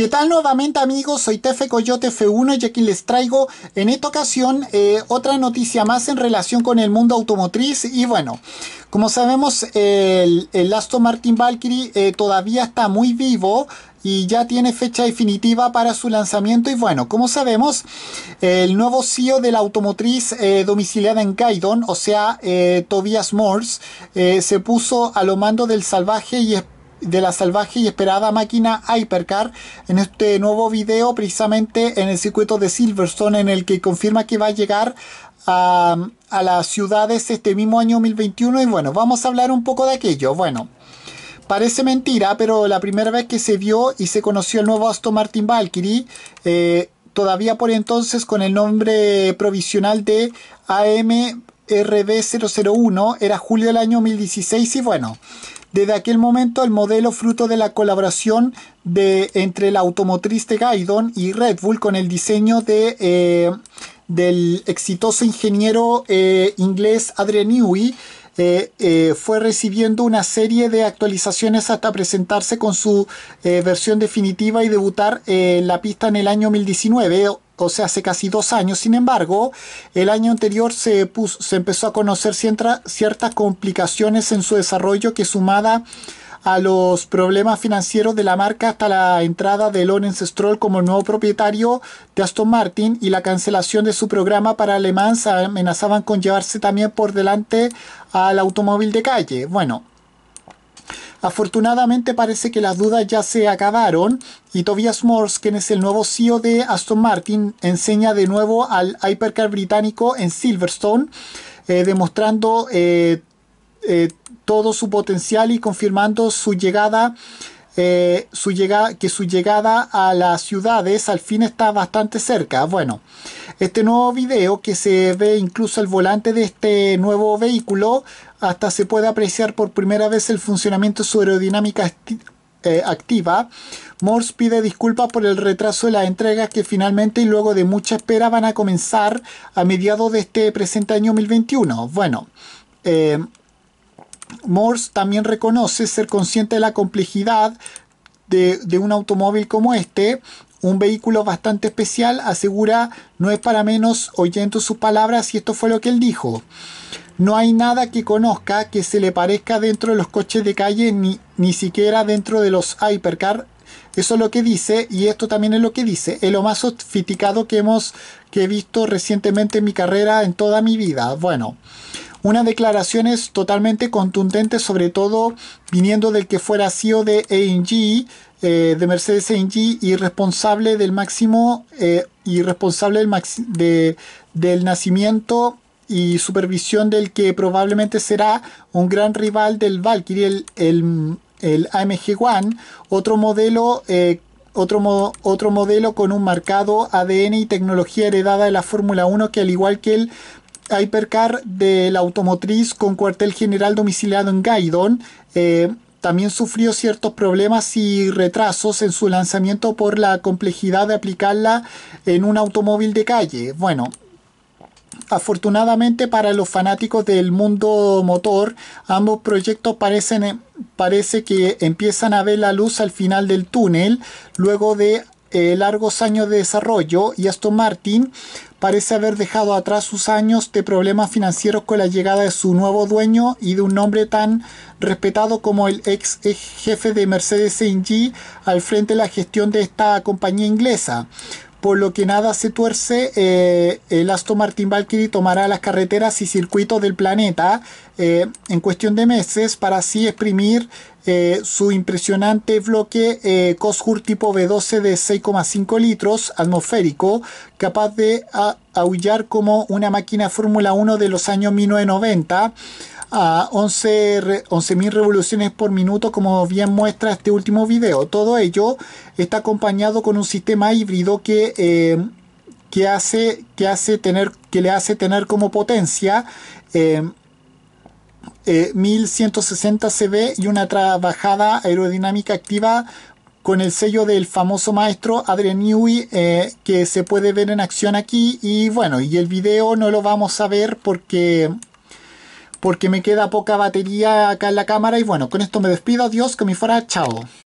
¿Qué tal nuevamente amigos? Soy Tefe Coyote F1 y aquí les traigo en esta ocasión eh, otra noticia más en relación con el mundo automotriz y bueno, como sabemos el, el Aston Martin Valkyrie eh, todavía está muy vivo y ya tiene fecha definitiva para su lanzamiento y bueno, como sabemos el nuevo CEO de la automotriz eh, domiciliada en Kaidon, o sea Tobias Morse, se puso a lo mando del salvaje y es de la salvaje y esperada máquina Hypercar en este nuevo video precisamente en el circuito de Silverstone en el que confirma que va a llegar a, las ciudades este mismo año 2021 y bueno, vamos a hablar un poco de aquello. Bueno, parece mentira, pero la primera vez que se vio y se conoció el nuevo Aston Martin Valkyrie, eh, todavía por entonces con el nombre provisional de AMRB001, era julio del año 2016 y bueno, desde aquel momento el modelo fruto de la colaboración de, entre la automotriz de Gaidon y Red Bull con el diseño eh, del exitoso ingeniero eh, inglés Adrian Newey eh, eh, fue recibiendo una serie de actualizaciones hasta presentarse con su eh, versión definitiva y debutar en la pista en el año 2019 o sea, hace casi dos años. Sin embargo, el año anterior se, se empezó a conocer ciertas complicaciones en su desarrollo que sumada a los problemas financieros de la marca hasta la entrada de Lawrence Stroll como nuevo propietario de Aston Martin y la cancelación de su programa para Le amenazaban con llevarse también por delante al automóvil de calle. Bueno, Afortunadamente parece que las dudas ya se acabaron y Tobias Morse, quien es el nuevo CEO de Aston Martin, enseña de nuevo al hypercar británico en Silverstone, eh, demostrando eh, eh, todo su potencial y confirmando su llegada, eh, su llegada, que su llegada a las ciudades al fin está bastante cerca. Bueno, este nuevo video que se ve incluso el volante de este nuevo vehículo, hasta se puede apreciar por primera vez el funcionamiento de su aerodinámica eh, activa. Morse pide disculpas por el retraso de las entregas que finalmente y luego de mucha espera van a comenzar a mediados de este presente año 2021. Bueno, eh, Morse también reconoce ser consciente de la complejidad de, un automóvil como este, un vehículo bastante especial, asegura, no es para menos oyendo sus palabras y esto fue lo que él dijo. No hay nada que conozca que se le parezca dentro de los coches de calle ni, siquiera dentro de los hypercar. Eso es lo que dice y esto también es lo que dice. Es lo más sofisticado que hemos que he visto recientemente en mi carrera en toda mi vida. Bueno, unas declaraciones totalmente contundentes, sobre todo viniendo del que fuera CEO de ANG, eh, de Mercedes AMG, y responsable del máximo, eh, y responsable del, nacimiento y supervisión del que probablemente será un gran rival del Valkyrie, el, el, AMG One, otro modelo eh, otro, otro, modelo con un marcado ADN y tecnología heredada de la Fórmula 1 que al igual que el Hypercar de la automotriz con cuartel general domiciliado en Gaidon eh, también sufrió ciertos problemas y retrasos en su lanzamiento por la complejidad de aplicarla en un automóvil de calle. Bueno, afortunadamente para los fanáticos del mundo motor, ambos proyectos parecen, eh, parece que empiezan a ver la luz al final del túnel, luego de eh, largos años de desarrollo y Aston Martin parece haber dejado atrás sus años de problemas financieros con la llegada de su nuevo dueño y de un hombre tan respetado como el ex, jefe de Mercedes benz al frente de la gestión de esta compañía inglesa por lo que nada se tuerce, eh, el Aston Martin Valkyrie tomará las carreteras y circuitos del planeta eh, en cuestión de meses para así exprimir eh, su impresionante bloque eh, tipo b 12 de 6,5 litros atmosférico, capaz de aullar como una máquina Fórmula 1 de los años 1990 a 11.000 revoluciones por minuto como bien muestra este último video. Todo ello está acompañado con un sistema híbrido que, eh, que, hace, que, hace tener, que le hace tener como potencia 1160 eh, eh, CV y una trabajada aerodinámica activa con el sello del famoso maestro Adrian Newey que se puede ver en acción aquí y bueno y el video no lo vamos a ver porque porque me queda poca batería acá en la cámara y bueno, con esto me despido, adiós, que me fuera, chao.